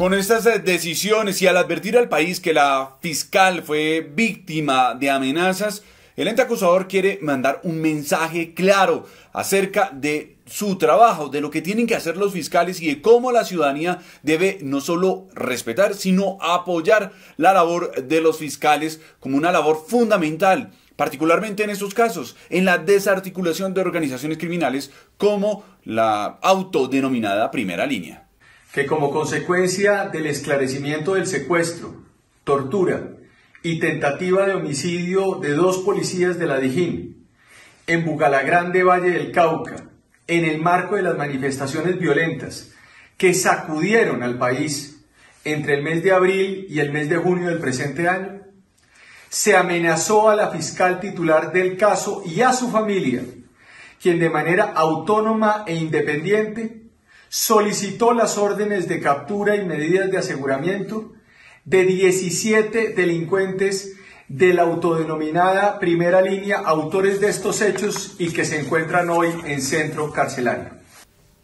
Con estas eh, decisiones y al advertir al país que la fiscal fue víctima de amenazas, el ente acusador quiere mandar un mensaje claro acerca de su trabajo, de lo que tienen que hacer los fiscales y de cómo la ciudadanía debe no solo respetar, sino apoyar la labor de los fiscales como una labor fundamental, particularmente en estos casos, en la desarticulación de organizaciones criminales como la autodenominada primera línea que como consecuencia del esclarecimiento del secuestro, tortura y tentativa de homicidio de dos policías de la Dijín en Bucalagrande, Valle del Cauca, en el marco de las manifestaciones violentas que sacudieron al país entre el mes de abril y el mes de junio del presente año, se amenazó a la fiscal titular del caso y a su familia, quien de manera autónoma e independiente solicitó las órdenes de captura y medidas de aseguramiento de 17 delincuentes de la autodenominada primera línea, autores de estos hechos y que se encuentran hoy en centro carcelario.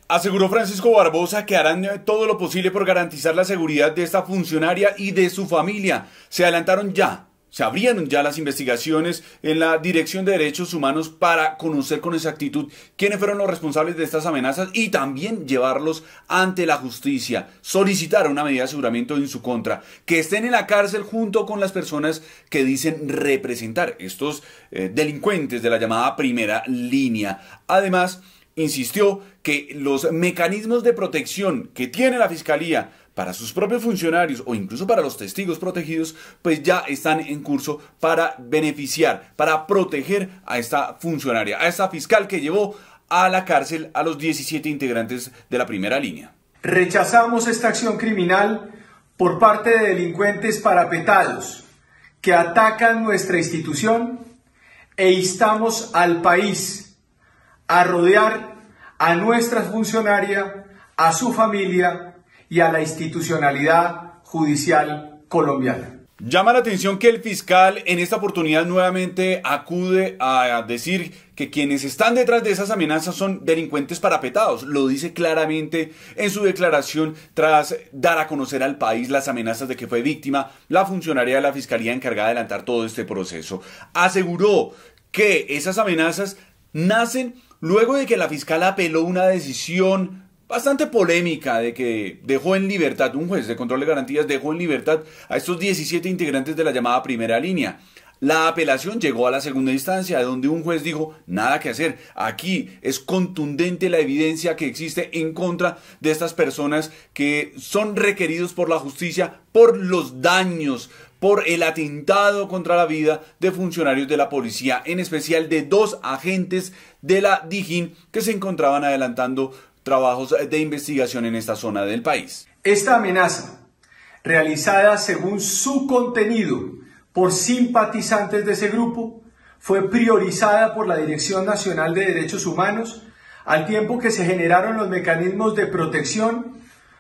Aseguró Francisco Barbosa que harán todo lo posible por garantizar la seguridad de esta funcionaria y de su familia. Se adelantaron ya se abrían ya las investigaciones en la Dirección de Derechos Humanos para conocer con exactitud quiénes fueron los responsables de estas amenazas y también llevarlos ante la justicia, solicitar una medida de aseguramiento en su contra, que estén en la cárcel junto con las personas que dicen representar estos eh, delincuentes de la llamada primera línea. Además, insistió que los mecanismos de protección que tiene la Fiscalía para sus propios funcionarios o incluso para los testigos protegidos, pues ya están en curso para beneficiar, para proteger a esta funcionaria, a esta fiscal que llevó a la cárcel a los 17 integrantes de la primera línea. Rechazamos esta acción criminal por parte de delincuentes parapetados que atacan nuestra institución e instamos al país a rodear a nuestra funcionaria, a su familia y a la institucionalidad judicial colombiana. Llama la atención que el fiscal en esta oportunidad nuevamente acude a decir que quienes están detrás de esas amenazas son delincuentes parapetados. Lo dice claramente en su declaración tras dar a conocer al país las amenazas de que fue víctima la funcionaria de la Fiscalía encargada de adelantar todo este proceso. Aseguró que esas amenazas nacen Luego de que la fiscal apeló una decisión bastante polémica de que dejó en libertad, un juez de control de garantías dejó en libertad a estos 17 integrantes de la llamada primera línea. La apelación llegó a la segunda instancia, donde un juez dijo, nada que hacer, aquí es contundente la evidencia que existe en contra de estas personas que son requeridos por la justicia por los daños, por el atentado contra la vida de funcionarios de la policía, en especial de dos agentes de la DIGIN que se encontraban adelantando trabajos de investigación en esta zona del país. Esta amenaza, realizada según su contenido por simpatizantes de ese grupo, fue priorizada por la Dirección Nacional de Derechos Humanos al tiempo que se generaron los mecanismos de protección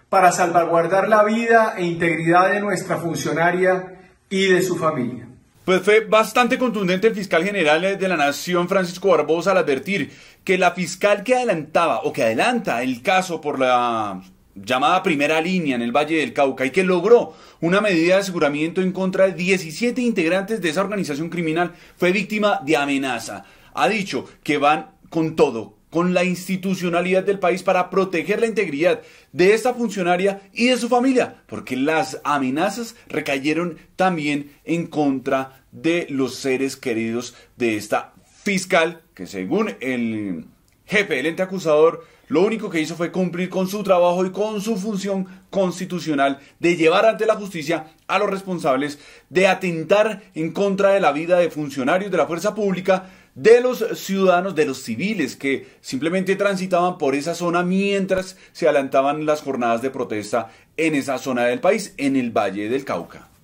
para salvaguardar la vida e integridad de nuestra funcionaria y de su familia. Pues fue bastante contundente el fiscal general de la Nación, Francisco Barbosa, al advertir que la fiscal que adelantaba o que adelanta el caso por la llamada primera línea en el Valle del Cauca y que logró una medida de aseguramiento en contra de 17 integrantes de esa organización criminal, fue víctima de amenaza. Ha dicho que van con todo, con la institucionalidad del país para proteger la integridad de esta funcionaria y de su familia, porque las amenazas recayeron también en contra de los seres queridos de esta fiscal, que según el jefe del ente acusador, lo único que hizo fue cumplir con su trabajo y con su función constitucional de llevar ante la justicia a los responsables de atentar en contra de la vida de funcionarios de la fuerza pública de los ciudadanos, de los civiles que simplemente transitaban por esa zona mientras se adelantaban las jornadas de protesta en esa zona del país, en el Valle del Cauca.